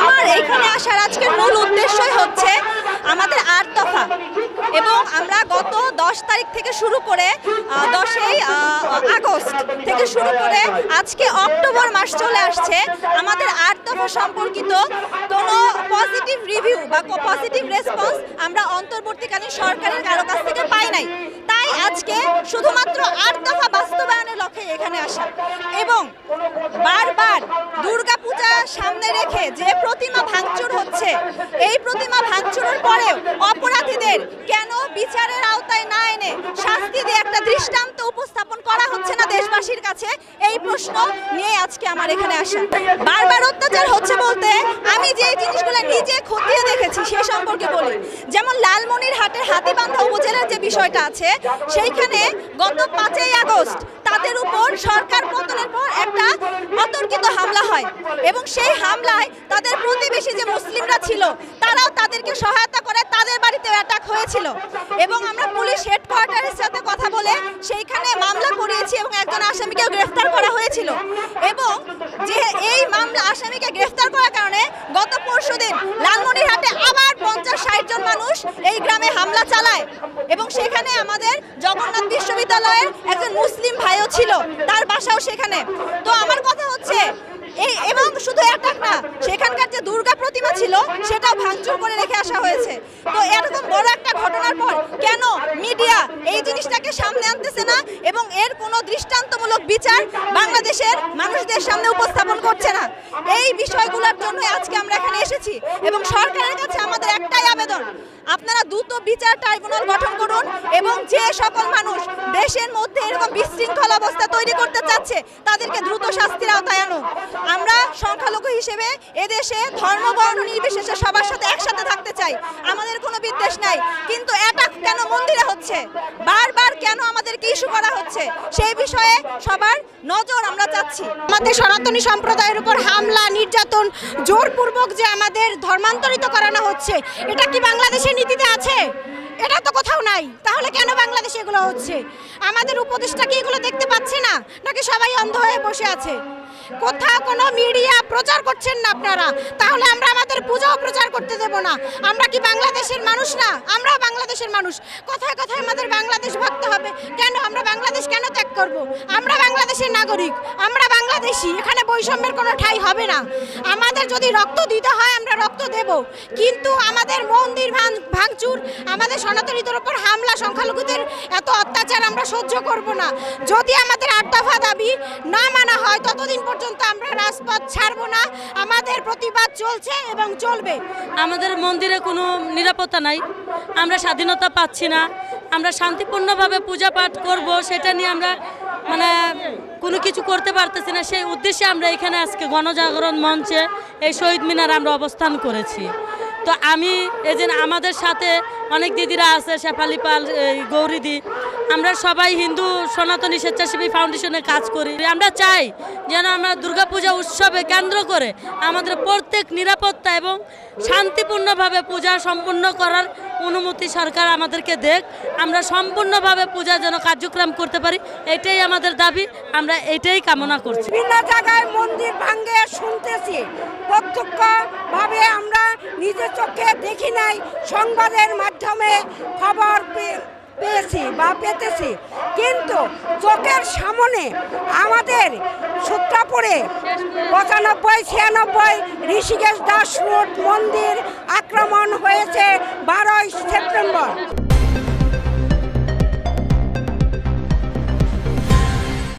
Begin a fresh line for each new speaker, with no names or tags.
আমার এখানে আসার আজকের মূল উদ্দেশ্যই হচ্ছে আমাদের আট দফা এবং আমরা গত দশ তারিখ থেকে শুরু করে দশই আগস্ট থেকে শুরু করে আজকে অক্টোবর মাস চলে আসছে আমাদের আট দফা সম্পর্কিত কোনো পজিটিভ রিভিউ বা পজিটিভ রেসপন্স আমরা অন্তর্বর্তীকালীন সরকারের কারো কাছ থেকে পাই নাই তাই আজকে শুধুমাত্র আট দফা বাস্তবায়নের লক্ষ্যে এখানে আসা এবং বারবার দুর্গা প্রতিমা সামনে রেখে যে প্রতিমা ভাঙচুর হচ্ছে এই প্রতিমা ভাঙচুরের পরেও অপরাধীদের কেন বিচারের আওতায় না এনে শাস্তি দিয়ে একটা দৃষ্টান্ত উপস্থাপন করা হচ্ছে না দেশবাসীর কাছে এই প্রশ্ন নিয়ে আজকে আমার এখানে আসা বারবার অত্যাচার হচ্ছে বলতে আমি যে জিনিসগুলো নিজে খতিয়ে দেখেছি সে সম্পর্কে বলি যেমন লালমনির হাটের হাতিবান্ধা উপজেলার যে বিষয়টা আছে সেইখানে গত পাঁচই আগস্ট এবং সেই হামলায় তাদের প্রতিবেশী যে মুসলিমরা ছিল তারাও তাদেরকে সহায়তা করে তাদের বাড়িতে অ্যাটাক হয়েছিল এবং আমরা পুলিশ হেডকোয়ার্টারের সাথে কথা বলে সেইখানে মামলা করিয়েছি এবং একজন আসামিকেও গ্রেফতার করা হয়েছিল এবং যে এই মামলা আসামিকে গ্রেফতার করার কারণে গত পরশু দিন লালমনিরহাটে আবার পঞ্চাশ ষাট জন মানুষ এই গ্রামে হামলা চালায় এবং সেখানে আমাদের জগন্নাথ বিশ্ববিদ্যালয়ের একজন মুসলিম ভাইও ছিল তার বাসাও সেখানে তো আমার কথা হচ্ছে এবং শুধু এটাক না সেখানকার যে দুর্গা প্রতিমা ছিল সেটাও ভাঙচুর করে রেখে আসা হয়েছে তো এরকম বড় একটা ঘটনার পর কেন মিডিয়া এই জিনিসটাকে সামনে আনতেছে না এবং এর কোনো দৃষ্টান্তমূলক বিচার বাংলাদেশের মানুষদের সামনে উপস্থাপন করছে না এই বিষয়গুলোর জন্য আজকে আমরা এখানে এসেছি এবং সরকারের কাছে আমাদের একটাই আবেদন আপনারা দ্রুত বিচার ট্রাইব্যুনাল গঠন করুন এবং যে সকল মানুষ দেশের মধ্যে এরকম বিশৃঙ্খল অবস্থা তৈরি করতে চাচ্ছে তাদেরকে দ্রুত শাস্তির আওতায় আনুন আমরা সংখ্যালঘু হিসেবে এদেশে ধর্ম বর্ণ নির্বিশেষে সবার সাথে একসাথে থাকতে চাই আমাদের কোনো বিদ্বেষ নাই কিন্তু এটা কেন মন্দিরে হচ্ছে বারবার কেন আমাদেরকে ইস্যু করা হচ্ছে সেই বিষয়ে সবার নজর আমরা চাচ্ছি আমাদের সনাতনী সম্প্রদায়ের উপর হামলা
নির্যাতন জোরপূর্বক যে আমাদের ধর্মান্তরিত করানো হচ্ছে এটা কি বাংলাদেশের নীতিতে আছে এটা তো কোথাও নাই তাহলে কেন বাংলাদেশে এগুলো হচ্ছে আমাদের উপদেশটা কি এগুলো দেখতে পাচ্ছে না নাকি সবাই অন্ধ হয়ে বসে আছে কোথাও কোনো মিডিয়া প্রচার করছেন না আপনারা তাহলে আমরা আমাদের পূজাও প্রচার করতে দেব না আমরা কি বাংলাদেশের মানুষ না আমরা বাংলাদেশের মানুষ কথায় কথায় আমাদের বাংলাদেশ ভাবতে হবে কেন আমরা বাংলা ত্যাগ করব। আমরা বাংলাদেশের নাগরিক আমরা বাংলাদেশি এখানে বৈষম্যের কোনো ঠাই হবে না আমাদের যদি রক্ত দিতে হয় আমরা রক্ত দেব কিন্তু আমাদের মন্দির ভাঙচুর আমাদের সনাতনীদের ওপর হামলা সংখ্যালঘুদের এত অত্যাচার আমরা সহ্য করব না যদি আমাদের আট দফা দাবি না মানা হয় ততদিন পর্যন্ত আমরা রাজপথ ছাড়ব না আমাদের
প্রতিবাদ চলছে এবং চলবে আমাদের মন্দিরে কোনো নিরাপত্তা নাই আমরা স্বাধীনতা পাচ্ছি না আমরা শান্তিপূর্ণভাবে পূজা পাঠ করব সেটা নিয়ে আমরা মানে কোনো কিছু করতে পারতেছি না সেই উদ্দেশ্যে আমরা এখানে আজকে গণজাগরণ মঞ্চে এই শহীদ মিনার আমরা অবস্থান করেছি তো আমি এজেন আমাদের সাথে অনেক দিদিরা আছে শেফালি পাল গৌরীদি আমরা সবাই হিন্দু সনাতনী স্বেচ্ছাসেবী ফাউন্ডেশনে কাজ করি আমরা চাই যেন আমরা দুর্গাপূজা উৎসবে কেন্দ্র করে আমাদের প্রত্যেক নিরাপত্তা এবং শান্তিপূর্ণভাবে পূজা সম্পূর্ণ করার অনুমতি সরকার আমাদেরকে দেখ আমরা সম্পূর্ণভাবে পূজা যেন কার্যক্রম করতে পারি এটাই আমাদের দাবি আমরা এটাই কামনা করছি বিভিন্ন জায়গায় মন্দির ভাঙ্গে শুনতেছি
প্রত্যক্ষভাবে আমরা নিজের চোখে দেখি নাই সংবাদের মাধ্যমে মাধ্যমে খবর পেয়েছি বা পেতেছি কিন্তু চোখের সামনে আমাদের সূত্রাপুরে পঁচানব্বই ছিয়ানব্বই ঋষিকেশ দাস রোড মন্দির আক্রমণ হয়েছে বারোই সেপ্টেম্বর